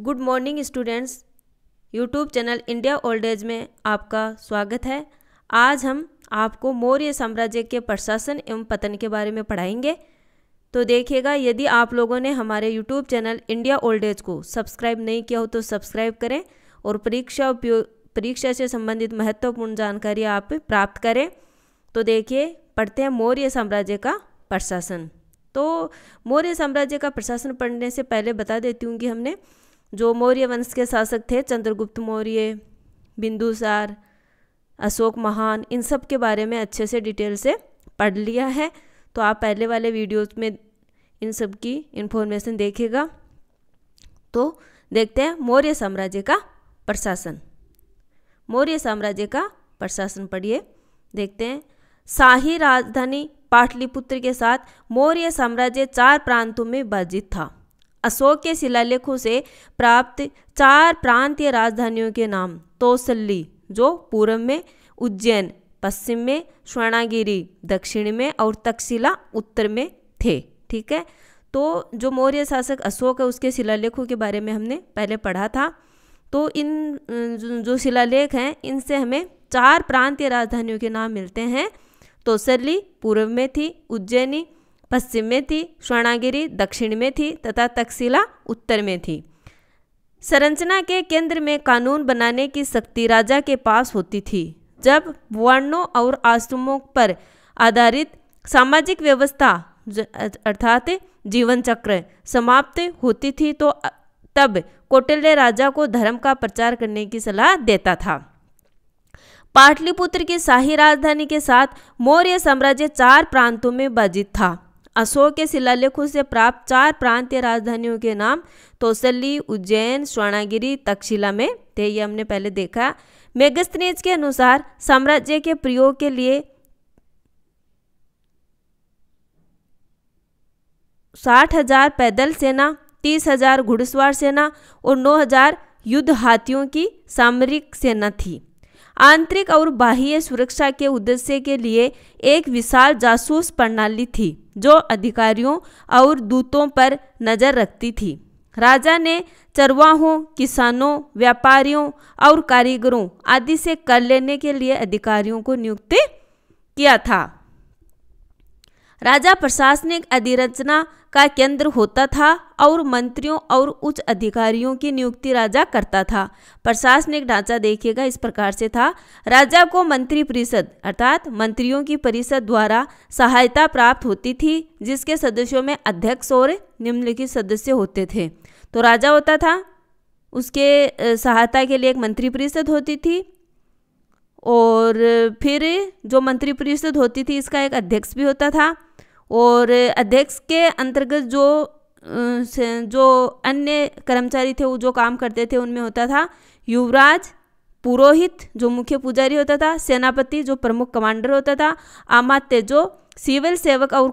good morning students YouTube channel India old age में आपका स्वागत है आज हम आपको मौर्य साम्राज्य के प्रशासन एवं पतन के बारे में पढ़ाएंगे तो देखिएगा यदि आप लोगों ने हमारे YouTube channel India old age को सब्सक्राइब नहीं किया हो तो सब्सक्राइब करें और परीक्षा उपयोग परीक्षा से संबंधित महत्वपूर्ण जानकारी आप प्राप्त करें तो देखिए पढ़ते हैं मौर्य साम्राज्य का प्रशासन तो मौर्य साम्राज्य का प्रशासन पढ़ने से पहले बता देती हूँ कि हमने जो मौर्य वंश के शासक थे चंद्रगुप्त मौर्य बिंदुसार अशोक महान इन सब के बारे में अच्छे से डिटेल से पढ़ लिया है तो आप पहले वाले वीडियोस में इन सब की इन्फॉर्मेशन देखेगा तो देखते हैं मौर्य साम्राज्य का प्रशासन मौर्य साम्राज्य का प्रशासन पढ़िए देखते हैं शाही राजधानी पाटलिपुत्र के साथ मौर्य साम्राज्य चार प्रांतों में विभाजित था अशोक के शिलालेखों से प्राप्त चार प्रांतीय राजधानियों के नाम तोसल्ली जो पूर्व में उज्जैन पश्चिम में स्वर्णागिरी दक्षिण में और तक्षशिला उत्तर में थे ठीक है तो जो मौर्य शासक अशोक है उसके शिलालेखों के बारे में हमने पहले पढ़ा था तो इन जो शिलालेख हैं इनसे हमें चार प्रांतीय राजधानियों के नाम मिलते हैं तोसल्ली पूर्व में थी उज्जैनी पश्चिम में थी स्वर्णागिरी दक्षिण में थी तथा तक्षशिला उत्तर में थी संरचना के केंद्र में कानून बनाने की शक्ति राजा के पास होती थी जब वर्णों और आश्रमों पर आधारित सामाजिक व्यवस्था अर्थात जीवन चक्र समाप्त होती थी तो तब कोटिल्य राजा को धर्म का प्रचार करने की सलाह देता था पाटलिपुत्र की शाही राजधानी के साथ मौर्य साम्राज्य चार प्रांतों में बाजित था अशोक के शिलालेखों से प्राप्त चार प्रांतीय राजधानियों के नाम तोसली उज्जैन स्वर्णागिरी तक्षशिला में थे ये हमने पहले देखा मेगस्तनीज के अनुसार साम्राज्य के प्रयोग के लिए साठ हजार पैदल सेना तीस हजार घुड़सवार सेना और नौ हजार युद्ध हाथियों की सामरिक सेना थी आंतरिक और बाह्य सुरक्षा के उद्देश्य के लिए एक विशाल जासूस प्रणाली थी जो अधिकारियों और दूतों पर नजर रखती थी राजा ने चरवाहों किसानों व्यापारियों और कारीगरों आदि से कर लेने के लिए अधिकारियों को नियुक्त किया था राजा प्रशासनिक अधिरचना का केंद्र होता था और मंत्रियों और उच्च अधिकारियों की नियुक्ति राजा करता था प्रशासनिक ढांचा देखिएगा इस प्रकार से था राजा को मंत्री परिषद अर्थात मंत्रियों की परिषद द्वारा सहायता प्राप्त होती थी जिसके सदस्यों में अध्यक्ष और निम्नलिखित सदस्य होते थे तो राजा होता था उसके सहायता के लिए एक मंत्री परिषद होती थी और फिर जो मंत्री परिषद होती थी इसका एक अध्यक्ष भी होता था और अध्यक्ष के अंतर्गत जो जो अन्य कर्मचारी थे वो जो काम करते थे उनमें होता था युवराज पुरोहित जो मुख्य पुजारी होता था सेनापति जो प्रमुख कमांडर होता था आमात्य जो सिविल सेवक और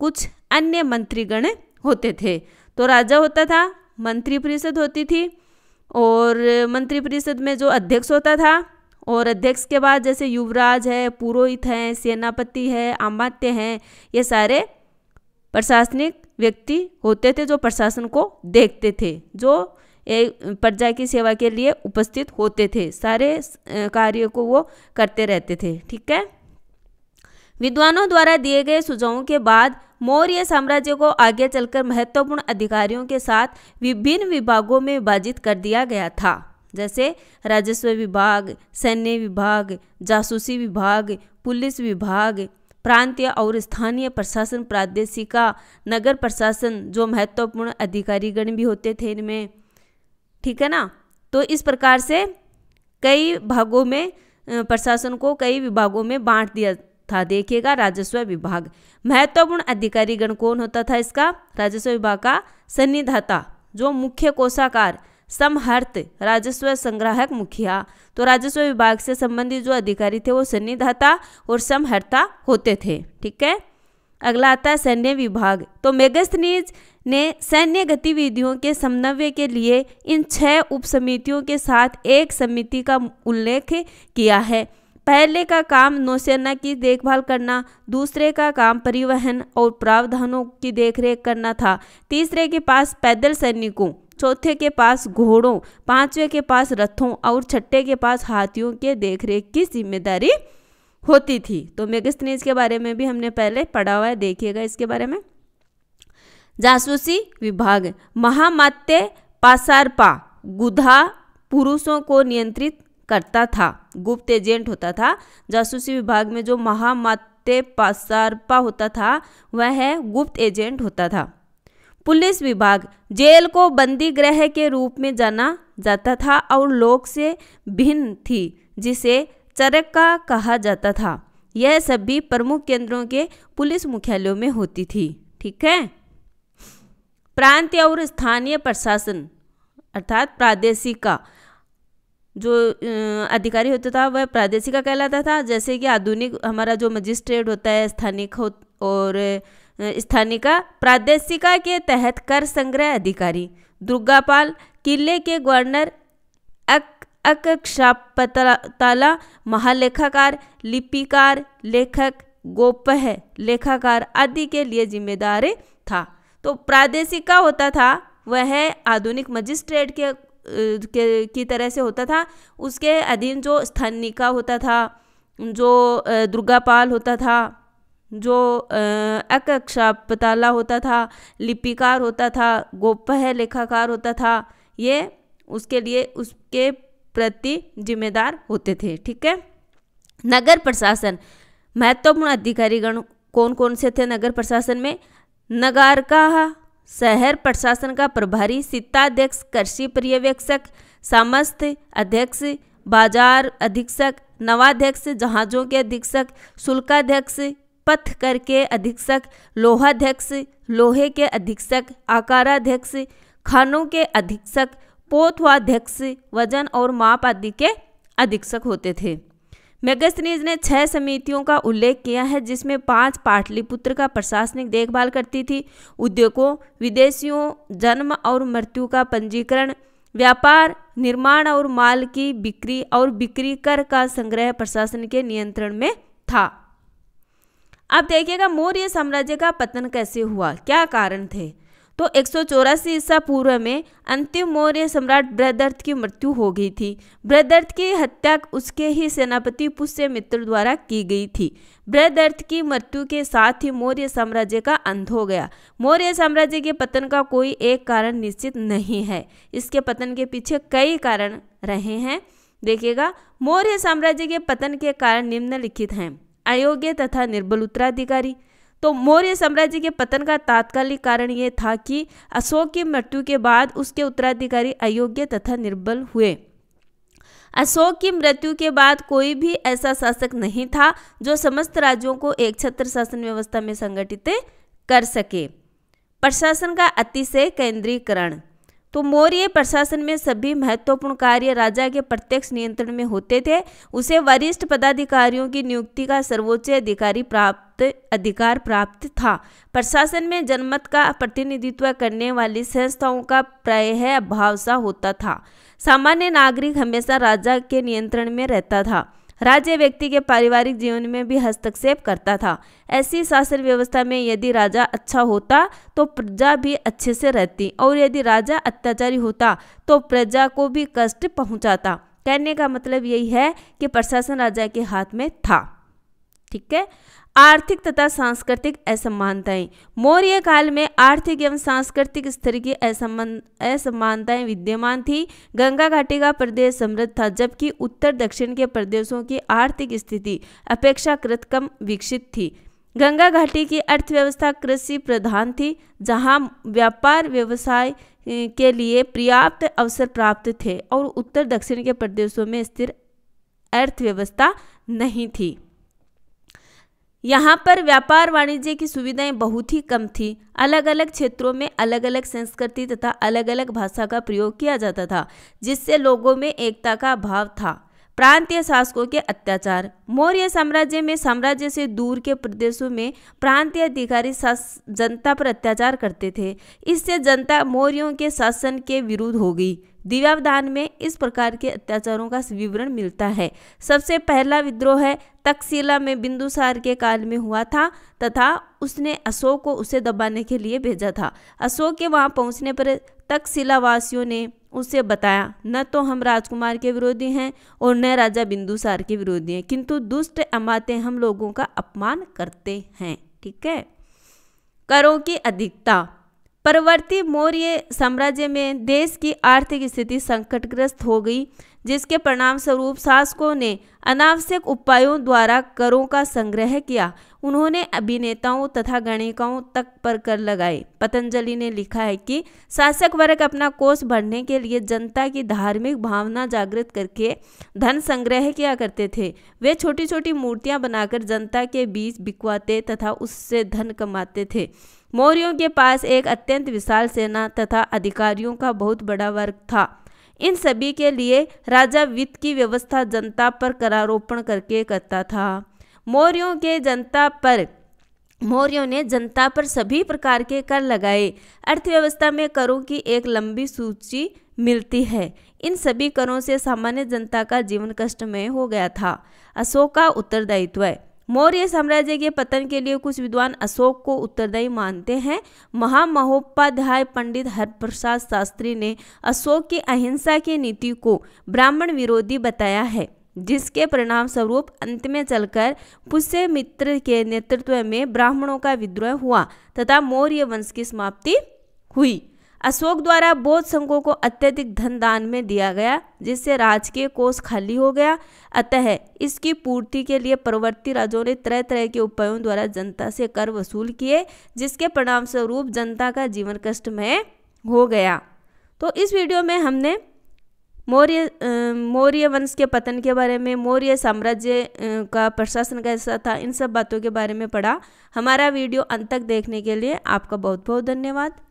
कुछ अन्य मंत्रीगण होते थे तो राजा होता था मंत्रिपरिषद होती थी और मंत्रिपरिषद में जो अध्यक्ष होता था और अध्यक्ष के बाद जैसे युवराज है पुरोहित हैं सेनापति है आमात्य हैं ये सारे प्रशासनिक व्यक्ति होते थे जो प्रशासन को देखते थे जो प्रजा की सेवा के लिए उपस्थित होते थे सारे कार्यों को वो करते रहते थे ठीक है विद्वानों द्वारा दिए गए सुझावों के बाद मौर्य साम्राज्य को आगे चलकर महत्वपूर्ण अधिकारियों के साथ विभिन्न विभागों में विभाजित कर दिया गया था जैसे राजस्व विभाग सैन्य विभाग जासूसी विभाग पुलिस विभाग प्रांतीय और स्थानीय प्रशासन प्रादेशिका नगर प्रशासन जो महत्वपूर्ण अधिकारीगण भी होते थे इनमें ठीक है ना तो इस प्रकार से कई भागों में प्रशासन को कई विभागों में बांट दिया था देखिएगा राजस्व विभाग महत्वपूर्ण अधिकारीगण कौन होता था इसका राजस्व विभाग का सन्निधाता जो मुख्य कोषाकार समहर्त राजस्व संग्राहक मुखिया तो राजस्व विभाग से संबंधित जो अधिकारी थे वो सन्निधाता और समहर्ता होते थे ठीक है अगला आता है सैन्य विभाग तो मेगस्थनीज ने सैन्य गतिविधियों के समन्वय के लिए इन छह उप समितियों के साथ एक समिति का उल्लेख किया है पहले का काम नौसेना की देखभाल करना दूसरे का काम परिवहन और प्रावधानों की देखरेख करना था तीसरे के पास पैदल सैनिकों चौथे के पास घोड़ों पांचवे के पास रथों और छठे के पास हाथियों के देखरेख की जिम्मेदारी होती थी तो मेगस्थनीज के बारे में भी हमने पहले पढ़ा हुआ है देखिएगा इसके बारे में जासूसी विभाग महामात्य पासारपा गुधा पुरुषों को नियंत्रित करता था गुप्त एजेंट होता था जासूसी विभाग में जो महामात्य पासारपा होता था वह गुप्त एजेंट होता था पुलिस विभाग जेल को बंदी गृह के रूप में जाना जाता था और लोक से भिन्न थी जिसे चरक्का कहा जाता था यह सभी प्रमुख केंद्रों के पुलिस मुख्यालयों में होती थी ठीक है प्रांत और स्थानीय प्रशासन अर्थात प्रादेशिक का जो अधिकारी होता था वह प्रादेशिक का कहलाता था जैसे कि आधुनिक हमारा जो मजिस्ट्रेट होता है स्थानिक हो और स्थानिका प्रादेशिका के तहत कर संग्रह अधिकारी दुर्गापाल किले के गवर्नर अकक्षापताला महालेखाकार लिपिकार लेखक गोपह लेखाकार आदि के लिए जिम्मेदार था तो प्रादेशिका होता था वह आधुनिक मजिस्ट्रेट के, के की तरह से होता था उसके अधीन जो स्थानिका होता था जो दुर्गापाल होता था जो पताला होता था लिपिकार होता था गोपह लेखाकार होता था ये उसके लिए उसके प्रति जिम्मेदार होते थे ठीक है नगर प्रशासन महत्वपूर्ण अधिकारीगण कौन कौन से थे नगर प्रशासन में नगार का शहर प्रशासन का प्रभारी सित्ताध्यक्ष कृषि पर्यवेक्षक समस्त अध्यक्ष बाजार अधीक्षक नवाध्यक्ष जहाज़ों के अधीक्षक शुल्काध्यक्ष पथ कर के अधीक्षक लोहाध्यक्ष लोहे के अधीक्षक आकाराध्यक्ष खानों के अधीक्षक पोथवाध्यक्ष वजन और माप आदि के अधीक्षक होते थे मेगस्नीज ने छह समितियों का उल्लेख किया है जिसमें पांच पाटलिपुत्र का प्रशासनिक देखभाल करती थी उद्योगों विदेशियों जन्म और मृत्यु का पंजीकरण व्यापार निर्माण और माल की बिक्री और बिक्री कर का संग्रह प्रशासन के नियंत्रण में था अब देखिएगा मौर्य साम्राज्य का पतन कैसे हुआ क्या कारण थे तो एक सौ चौरासी ईसा पूर्व में अंतिम मौर्य सम्राट बृहदर्थ की मृत्यु हो गई थी बृहदर्थ की हत्या उसके ही सेनापति पुष्य मित्र द्वारा की गई थी बृहदर्थ की मृत्यु के साथ ही मौर्य साम्राज्य का अंत हो गया मौर्य साम्राज्य के पतन का कोई एक कारण निश्चित नहीं है इसके पतन के पीछे कई कारण रहे हैं देखिएगा मौर्य साम्राज्य के पतन के कारण निम्नलिखित हैं अयोग्य तथा निर्बल उत्तराधिकारी तो मौर्य साम्राज्य के पतन का तात्कालिक कारण यह था कि अशोक की मृत्यु के बाद उसके उत्तराधिकारी अयोग्य तथा निर्बल हुए अशोक की मृत्यु के बाद कोई भी ऐसा शासक नहीं था जो समस्त राज्यों को एक छत्र शासन व्यवस्था में संगठित कर सके प्रशासन का अतिशय केंद्रीकरण तो मौर्य प्रशासन में सभी महत्वपूर्ण कार्य राजा के प्रत्यक्ष नियंत्रण में होते थे उसे वरिष्ठ पदाधिकारियों की नियुक्ति का सर्वोच्च अधिकारी प्राप्त अधिकार प्राप्त था प्रशासन में जनमत का प्रतिनिधित्व करने वाली संस्थाओं का प्रायः अभाव सा होता था सामान्य नागरिक हमेशा राजा के नियंत्रण में रहता था राज्य व्यक्ति के पारिवारिक जीवन में भी हस्तक्षेप करता था ऐसी शासन व्यवस्था में यदि राजा अच्छा होता तो प्रजा भी अच्छे से रहती और यदि राजा अत्याचारी होता तो प्रजा को भी कष्ट पहुंचाता कहने का मतलब यही है कि प्रशासन राजा के हाथ में था ठीक है आर्थिक तथा सांस्कृतिक असमानताएं मौर्य काल में आर्थिक एवं सांस्कृतिक स्तर की असमानताएं विद्यमान थी गंगा घाटी का प्रदेश समृद्ध था जबकि उत्तर दक्षिण के प्रदेशों की आर्थिक स्थिति अपेक्षाकृत कम विकसित थी गंगा घाटी की अर्थव्यवस्था कृषि प्रधान थी जहां व्यापार व्यवसाय के लिए पर्याप्त अवसर प्राप्त थे और उत्तर दक्षिण के प्रदेशों में स्थिर अर्थव्यवस्था नहीं थी यहाँ पर व्यापार वाणिज्य की सुविधाएं बहुत ही कम थी अलग अलग क्षेत्रों में अलग अलग संस्कृति तथा अलग अलग भाषा का प्रयोग किया जाता था जिससे लोगों में एकता का अभाव था प्रांतीय शासकों के अत्याचार मौर्य साम्राज्य में साम्राज्य से दूर के प्रदेशों में प्रांतीय अधिकारी जनता पर अत्याचार करते थे इससे जनता मौर्यों के शासन के विरुद्ध हो गई दिव्यावधान में इस प्रकार के अत्याचारों का विवरण मिलता है सबसे पहला विद्रोह है तकसीला में बिंदुसार के काल में हुआ था तथा उसने अशोक को उसे दबाने के लिए भेजा था अशोक के वहाँ पहुँचने पर तकशिला वासियों ने उसे बताया न तो हम राजकुमार के विरोधी हैं और न राजा बिंदुसार के विरोधी हैं किंतु दुष्ट अमाते हम लोगों का अपमान करते हैं ठीक है करों की अधिकता परवर्ती मौर्य साम्राज्य में देश की आर्थिक स्थिति संकटग्रस्त हो गई जिसके परिणाम स्वरूप शासकों ने अनावश्यक उपायों द्वारा करों का संग्रह किया उन्होंने अभिनेताओं तथा गणिकाओं तक पर कर लगाए पतंजलि ने लिखा है कि शासक वर्ग अपना कोष बढ़ने के लिए जनता की धार्मिक भावना जागृत करके धन संग्रह किया करते थे वे छोटी छोटी मूर्तियां बनाकर जनता के बीच बिकवाते तथा उससे धन कमाते थे मौर्यों के पास एक अत्यंत विशाल सेना तथा अधिकारियों का बहुत बड़ा वर्ग था इन सभी के लिए राजा वित्त की व्यवस्था जनता पर करारोपण करके करता था मौर्यों के जनता पर मौर्यों ने जनता पर सभी प्रकार के कर लगाए अर्थव्यवस्था में करों की एक लंबी सूची मिलती है इन सभी करों से सामान्य जनता का जीवन कष्टमय हो गया था अशोक का उत्तरदायित्व मौर्य साम्राज्य के पतन के लिए कुछ विद्वान अशोक को उत्तरदायी मानते हैं महामहोपाध्याय पंडित हरप्रसाद शास्त्री ने अशोक की अहिंसा की नीति को ब्राह्मण विरोधी बताया है जिसके परिणाम स्वरूप अंत में चलकर पुष्य मित्र के नेतृत्व में ब्राह्मणों का विद्रोह हुआ तथा मौर्य वंश की समाप्ति हुई अशोक द्वारा बौद्ध संघों को अत्यधिक धन दान में दिया गया जिससे राजकीय कोष खाली हो गया अतः इसकी पूर्ति के लिए परवर्ती राजों ने तरह तरह के उपायों द्वारा जनता से कर वसूल किए जिसके परिणाम स्वरूप जनता का जीवन कष्टमय हो गया तो इस वीडियो में हमने मौर्य मौर्य वंश के पतन के बारे में मौर्य साम्राज्य का प्रशासन कैसा था इन सब बातों के बारे में पढ़ा हमारा वीडियो अंत तक देखने के लिए आपका बहुत बहुत धन्यवाद